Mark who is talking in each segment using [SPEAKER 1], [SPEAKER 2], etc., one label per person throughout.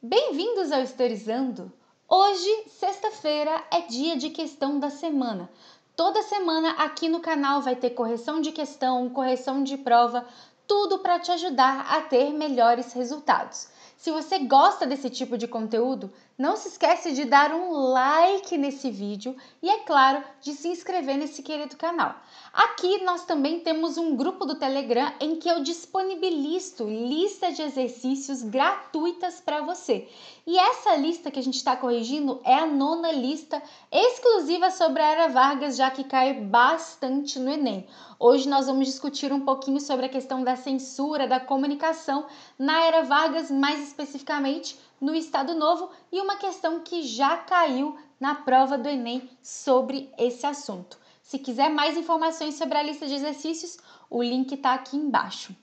[SPEAKER 1] Bem-vindos ao Historizando! Hoje, sexta-feira, é dia de questão da semana. Toda semana aqui no canal vai ter correção de questão, correção de prova, tudo para te ajudar a ter melhores resultados. Se você gosta desse tipo de conteúdo, não se esquece de dar um like nesse vídeo e, é claro, de se inscrever nesse querido canal. Aqui nós também temos um grupo do Telegram em que eu disponibilizo lista de exercícios gratuitas para você. E essa lista que a gente está corrigindo é a nona lista exclusiva sobre a Era Vargas, já que cai bastante no Enem. Hoje nós vamos discutir um pouquinho sobre a questão da censura, da comunicação na Era Vargas, mais especificamente no Estado Novo e uma questão que já caiu na prova do Enem sobre esse assunto. Se quiser mais informações sobre a lista de exercícios, o link está aqui embaixo.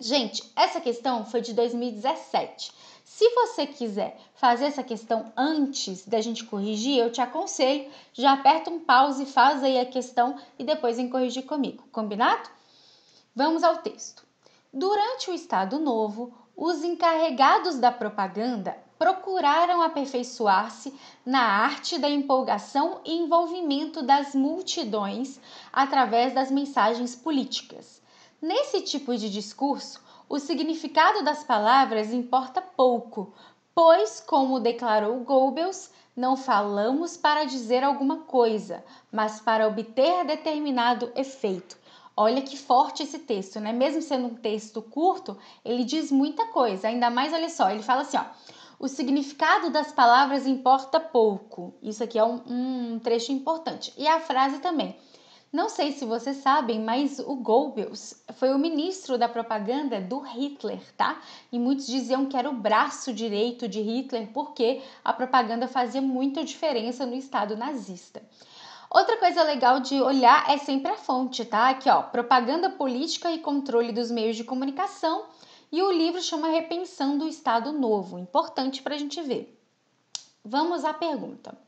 [SPEAKER 1] Gente, essa questão foi de 2017. Se você quiser fazer essa questão antes da gente corrigir, eu te aconselho, já aperta um pause, faz aí a questão e depois vem corrigir comigo, combinado? Vamos ao texto. Durante o Estado Novo, os encarregados da propaganda procuraram aperfeiçoar-se na arte da empolgação e envolvimento das multidões através das mensagens políticas. Nesse tipo de discurso, o significado das palavras importa pouco, pois, como declarou Goebbels, não falamos para dizer alguma coisa, mas para obter determinado efeito. Olha que forte esse texto, né? Mesmo sendo um texto curto, ele diz muita coisa. Ainda mais, olha só, ele fala assim, ó. O significado das palavras importa pouco. Isso aqui é um, um trecho importante. E a frase também. Não sei se vocês sabem, mas o Goebbels foi o ministro da propaganda do Hitler, tá? E muitos diziam que era o braço direito de Hitler porque a propaganda fazia muita diferença no Estado nazista. Outra coisa legal de olhar é sempre a fonte, tá? Aqui, ó, Propaganda Política e Controle dos Meios de Comunicação. E o livro chama Repensando o Estado Novo. Importante para a gente ver. Vamos à pergunta.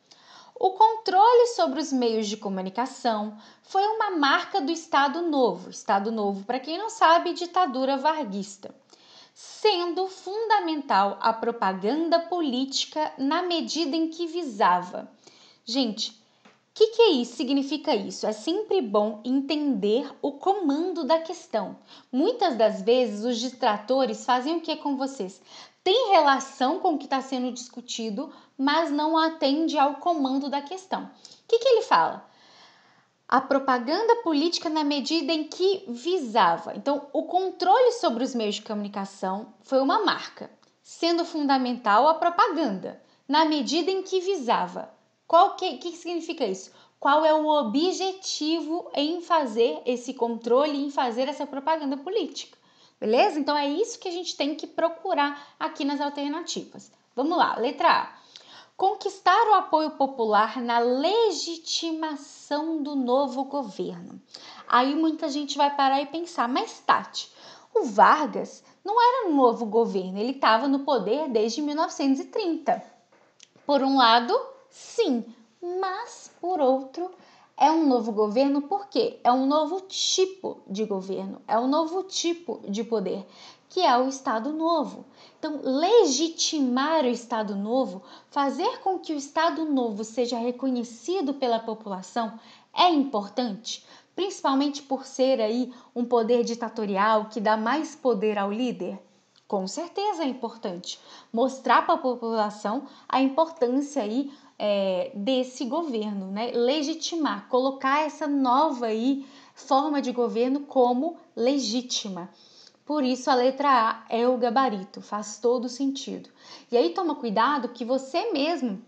[SPEAKER 1] O controle sobre os meios de comunicação foi uma marca do Estado Novo. Estado Novo, para quem não sabe, ditadura varguista. Sendo fundamental a propaganda política na medida em que visava. Gente, o que, que é isso? Significa isso? É sempre bom entender o comando da questão. Muitas das vezes os distratores fazem o que com vocês? Tem relação com o que está sendo discutido, mas não atende ao comando da questão. O que, que ele fala? A propaganda política na medida em que visava. Então, o controle sobre os meios de comunicação foi uma marca, sendo fundamental a propaganda, na medida em que visava qual que, que significa isso? Qual é o objetivo em fazer esse controle, em fazer essa propaganda política? Beleza? Então é isso que a gente tem que procurar aqui nas alternativas. Vamos lá, letra A. Conquistar o apoio popular na legitimação do novo governo. Aí muita gente vai parar e pensar, mas Tati, o Vargas não era um novo governo, ele estava no poder desde 1930. Por um lado, Sim, mas, por outro, é um novo governo porque é um novo tipo de governo, é um novo tipo de poder, que é o Estado Novo. Então, legitimar o Estado Novo, fazer com que o Estado Novo seja reconhecido pela população é importante, principalmente por ser aí um poder ditatorial que dá mais poder ao líder. Com certeza é importante mostrar para a população a importância aí é, desse governo, né? Legitimar, colocar essa nova aí forma de governo como legítima. Por isso a letra A é o gabarito, faz todo sentido. E aí toma cuidado que você mesmo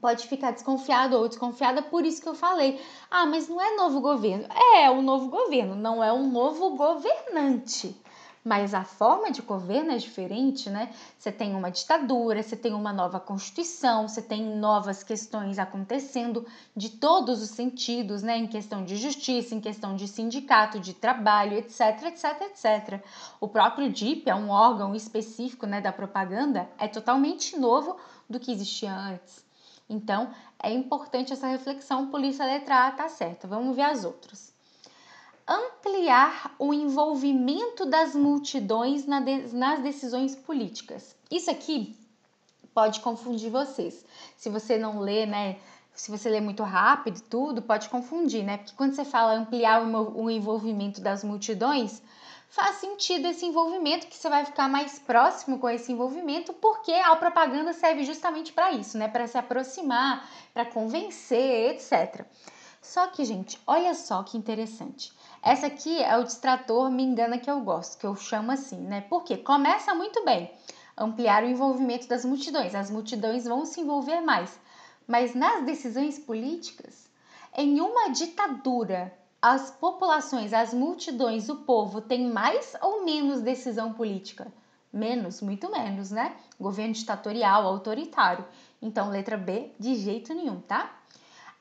[SPEAKER 1] pode ficar desconfiado ou desconfiada, por isso que eu falei. Ah, mas não é novo governo. É, um novo governo, não é um novo governante mas a forma de governo é diferente, né? Você tem uma ditadura, você tem uma nova constituição, você tem novas questões acontecendo de todos os sentidos, né? Em questão de justiça, em questão de sindicato, de trabalho, etc, etc, etc. O próprio DIP é um órgão específico, né, da propaganda, é totalmente novo do que existia antes. Então, é importante essa reflexão, polícia isso letra A tá certa. Vamos ver as outras ampliar o envolvimento das multidões nas decisões políticas. Isso aqui pode confundir vocês. Se você não lê, né? Se você lê muito rápido tudo, pode confundir, né? Porque quando você fala ampliar o envolvimento das multidões, faz sentido esse envolvimento, que você vai ficar mais próximo com esse envolvimento, porque a propaganda serve justamente para isso, né? Para se aproximar, para convencer, etc. Só que, gente, olha só que interessante. Essa aqui é o distrator Me Engana Que Eu Gosto, que eu chamo assim, né? Porque começa muito bem ampliar o envolvimento das multidões. As multidões vão se envolver mais. Mas nas decisões políticas, em uma ditadura, as populações, as multidões, o povo tem mais ou menos decisão política? Menos, muito menos, né? Governo ditatorial, autoritário. Então, letra B, de jeito nenhum, tá?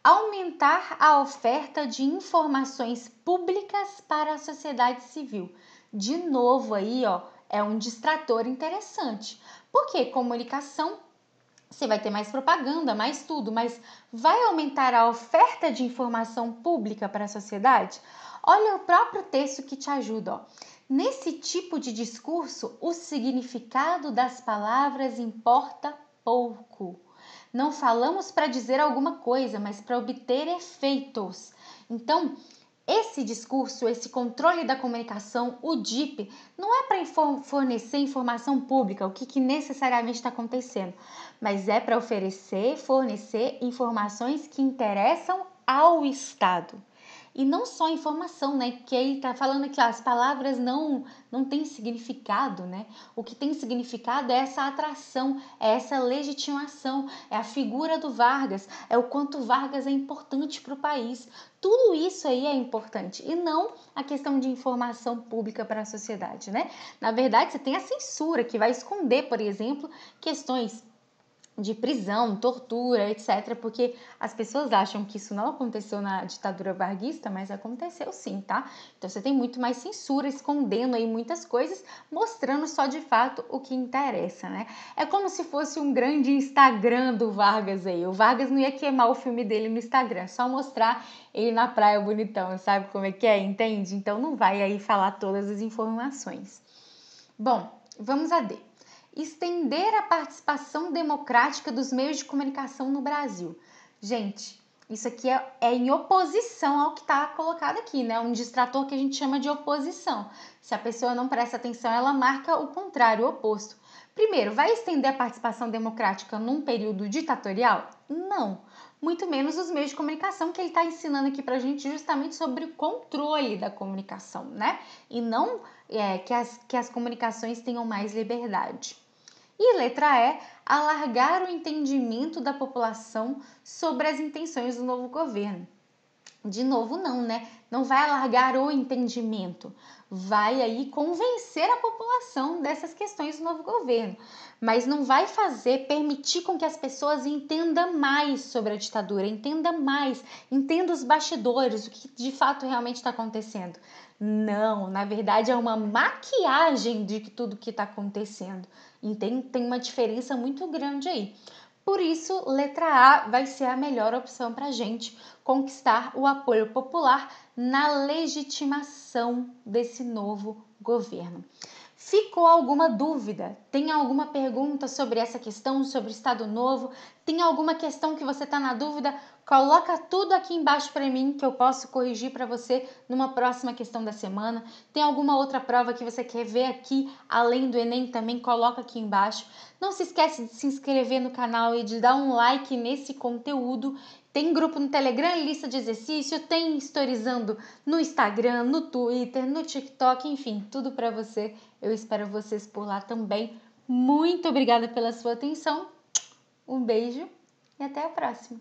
[SPEAKER 1] aumentar a oferta de informações públicas para a sociedade civil. De novo aí, ó, é um distrator interessante. Porque comunicação você vai ter mais propaganda, mais tudo, mas vai aumentar a oferta de informação pública para a sociedade? Olha o próprio texto que te ajuda. Ó. Nesse tipo de discurso, o significado das palavras importa pouco. Não falamos para dizer alguma coisa, mas para obter efeitos. Então, esse discurso, esse controle da comunicação, o DIP, não é para fornecer informação pública, o que, que necessariamente está acontecendo, mas é para oferecer, fornecer informações que interessam ao Estado. E não só informação, né? Que ele está falando que ó, as palavras não não têm significado, né? O que tem significado é essa atração, é essa legitimação, é a figura do Vargas, é o quanto Vargas é importante para o país. Tudo isso aí é importante e não a questão de informação pública para a sociedade, né? Na verdade, você tem a censura que vai esconder, por exemplo, questões de prisão, tortura, etc., porque as pessoas acham que isso não aconteceu na ditadura varguista, mas aconteceu sim, tá? Então você tem muito mais censura escondendo aí muitas coisas, mostrando só de fato o que interessa, né? É como se fosse um grande Instagram do Vargas aí. O Vargas não ia queimar o filme dele no Instagram, só mostrar ele na praia bonitão, sabe como é que é? Entende? Então não vai aí falar todas as informações. Bom, vamos a D estender a participação democrática dos meios de comunicação no Brasil. Gente, isso aqui é, é em oposição ao que está colocado aqui, né? Um distrator que a gente chama de oposição. Se a pessoa não presta atenção, ela marca o contrário, o oposto. Primeiro, vai estender a participação democrática num período ditatorial? Não muito menos os meios de comunicação, que ele está ensinando aqui para a gente justamente sobre o controle da comunicação, né? E não é, que, as, que as comunicações tenham mais liberdade. E letra E, alargar o entendimento da população sobre as intenções do novo governo. De novo, não, né? Não vai alargar o entendimento. Vai aí convencer a população dessas questões do novo governo, mas não vai fazer permitir com que as pessoas entendam mais sobre a ditadura, entenda mais, entenda os bastidores, o que de fato realmente está acontecendo. Não, na verdade é uma maquiagem de tudo que está acontecendo. E tem, tem uma diferença muito grande aí. Por isso, letra A vai ser a melhor opção para a gente conquistar o apoio popular na legitimação desse novo governo. Ficou alguma dúvida? Tem alguma pergunta sobre essa questão, sobre o Estado Novo? Tem alguma questão que você está na dúvida? Coloca tudo aqui embaixo para mim que eu posso corrigir para você numa próxima questão da semana. Tem alguma outra prova que você quer ver aqui além do Enem também? Coloca aqui embaixo. Não se esquece de se inscrever no canal e de dar um like nesse conteúdo. Tem grupo no Telegram, lista de exercício, tem historizando no Instagram, no Twitter, no TikTok, enfim, tudo para você eu espero vocês por lá também. Muito obrigada pela sua atenção. Um beijo e até a próxima!